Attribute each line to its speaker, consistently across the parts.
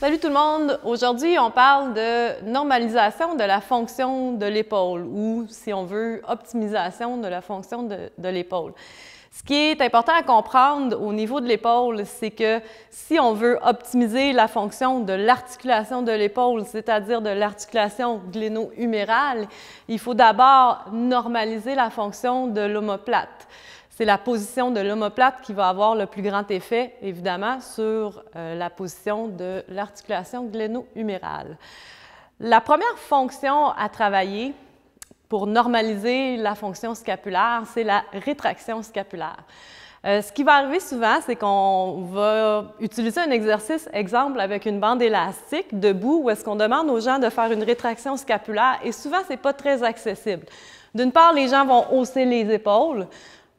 Speaker 1: Salut tout le monde! Aujourd'hui, on parle de normalisation de la fonction de l'épaule ou, si on veut, optimisation de la fonction de, l'épaule. Ce qui est important à comprendre au niveau de l'épaule, c'est que si on veut optimiser la fonction de l'articulation de l'épaule, c'est-à-dire de l'articulation gléno-humérale, il faut d'abord normaliser la fonction de l'homoplate c'est la position de l'omoplate qui va avoir le plus grand effet, évidemment, sur euh, la position de l'articulation gléno-humérale. La première fonction à travailler pour normaliser la fonction scapulaire, c'est la rétraction scapulaire. Euh, ce qui va arriver souvent, c'est qu'on va utiliser un exercice, exemple, avec une bande élastique debout, où est-ce qu'on demande aux gens de faire une rétraction scapulaire, et souvent, ce n'est pas très accessible. D'une part, les gens vont hausser les épaules,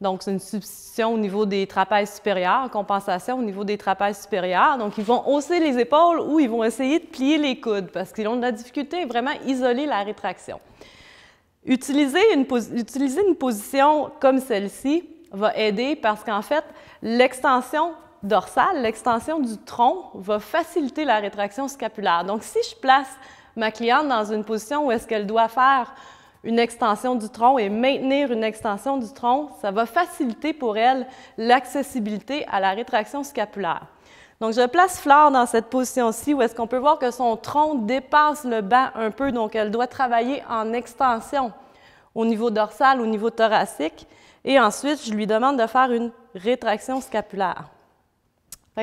Speaker 1: donc, c'est une substitution au niveau des trapèzes supérieurs, compensation au niveau des trapèzes supérieurs. Donc, ils vont hausser les épaules ou ils vont essayer de plier les coudes parce qu'ils ont de la difficulté à vraiment isoler la rétraction. Utiliser une, utiliser une position comme celle-ci va aider parce qu'en fait, l'extension dorsale, l'extension du tronc va faciliter la rétraction scapulaire. Donc, si je place ma cliente dans une position où est-ce qu'elle doit faire une extension du tronc et maintenir une extension du tronc, ça va faciliter pour elle l'accessibilité à la rétraction scapulaire. Donc, je place Flore dans cette position-ci où est-ce qu'on peut voir que son tronc dépasse le bas un peu, donc elle doit travailler en extension au niveau dorsal, au niveau thoracique. Et ensuite, je lui demande de faire une rétraction scapulaire.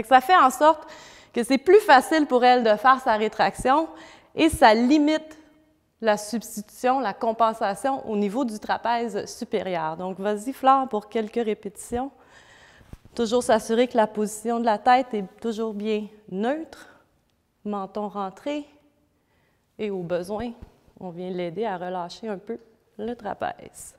Speaker 1: ça fait en sorte que c'est plus facile pour elle de faire sa rétraction et ça limite la substitution, la compensation au niveau du trapèze supérieur. Donc, vas-y, Flore, pour quelques répétitions. Toujours s'assurer que la position de la tête est toujours bien neutre, menton rentré, et au besoin, on vient l'aider à relâcher un peu le trapèze.